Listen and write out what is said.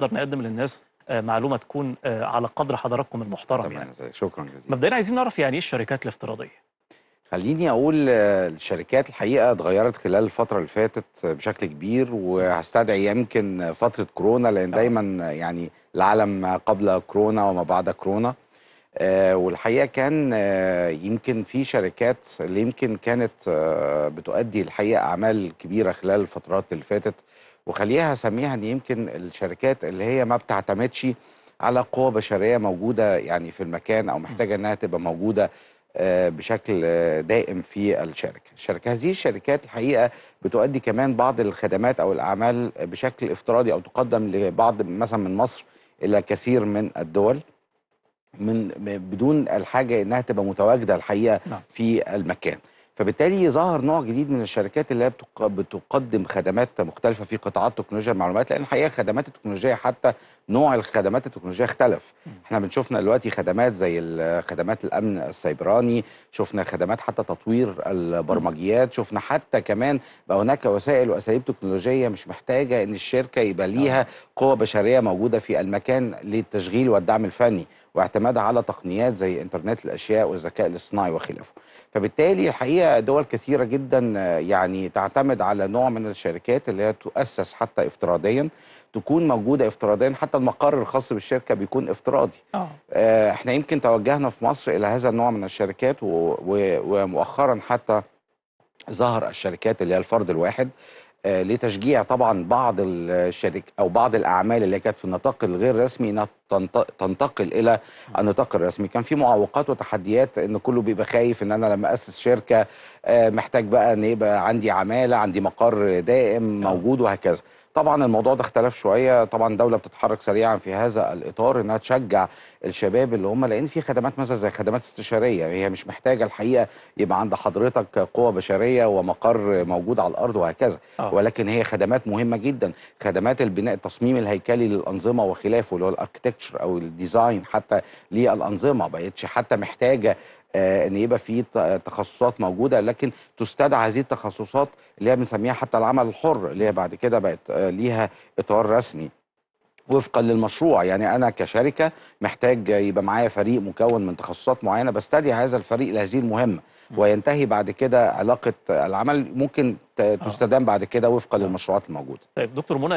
نقدر نقدم للناس آه، معلومه تكون آه، على قدر حضراتكم المحترم طبعا يعني. شكرا جزيلا مبدئيا عايزين نعرف يعني ايه الشركات الافتراضيه خليني اقول آه، الشركات الحقيقه اتغيرت خلال الفتره اللي فاتت بشكل كبير وهستدعي يمكن فتره كورونا لان دايما يعني العالم ما قبل كورونا وما بعد كورونا والحقيقه كان يمكن في شركات اللي يمكن كانت بتؤدي الحقيقه اعمال كبيره خلال الفترات اللي فاتت وخليها اسميها ان يمكن الشركات اللي هي ما بتعتمدش على قوة بشرية موجودة يعني في المكان أو محتاجة أنها تبقى موجودة آه، بشكل دائم في الشركة الشركة هذه الشركات الحقيقة بتؤدي كمان بعض الخدمات أو الأعمال بشكل افتراضي أو تقدم لبعض مثلا من مصر إلى كثير من الدول من بدون الحاجة أنها تبقى متواجدة الحقيقة نعم. في المكان فبالتالي ظهر نوع جديد من الشركات اللي هي بتقدم خدمات مختلفه في قطاعات تكنولوجيا المعلومات لان الحقيقه خدمات التكنولوجيا حتى نوع الخدمات التكنولوجيا اختلف احنا بنشوفنا دلوقتي خدمات زي خدمات الامن السيبراني شفنا خدمات حتى تطوير البرمجيات شفنا حتى كمان بقى هناك وسائل واساليب تكنولوجيه مش محتاجه ان الشركه يبقى ليها آه. قوه بشريه موجوده في المكان للتشغيل والدعم الفني واعتمادها على تقنيات زي انترنت الاشياء والذكاء الاصطناعي وخلافه فبالتالي الحقيقه دول كثيره جدا آه، يعني تعتمد على نوع من الشركات اللي هي تؤسس حتى افتراضيا تكون موجوده افتراضيا حتى المقر الخاص بالشركه بيكون افتراضي أوه. آه احنا يمكن توجهنا في مصر الى هذا النوع من الشركات ومؤخرا حتى ظهر الشركات اللي هي الفرد الواحد آه، لتشجيع طبعا بعض الشركة او بعض الاعمال اللي كانت في النطاق الغير رسمي تنتقل الى النطاق الرسمي كان في معوقات وتحديات ان كله بيبقى خايف ان انا لما اسس شركه آه، محتاج بقى ان يبقى عندي عماله عندي مقر دائم نعم. موجود وهكذا طبعا الموضوع ده اختلف شويه طبعا الدوله بتتحرك سريعا في هذا الاطار انها تشجع الشباب اللي هم لان في خدمات مثلا زي خدمات استشاريه هي مش محتاجه الحقيقه يبقى عند حضرتك قوه بشريه ومقر موجود على الارض وهكذا أوه. ولكن هي خدمات مهمه جدا خدمات البناء التصميم الهيكلي للانظمه وخلافه اللي هو الاركتكتشر او الديزاين حتى للانظمه ما بقتش حتى محتاجه آه، ان يبقى في تخصصات موجوده لكن تستدعى هذه التخصصات اللي هي بنسميها حتى العمل الحر اللي هي بعد كده بقت آه، ليها اطار رسمي وفقا للمشروع يعني انا كشركه محتاج يبقى معايا فريق مكون من تخصصات معينه بستدعي هذا الفريق لهذه المهمه وينتهي بعد كده علاقه العمل ممكن آه. تستدام بعد كده وفقا للمشروعات الموجوده. طيب دكتور منى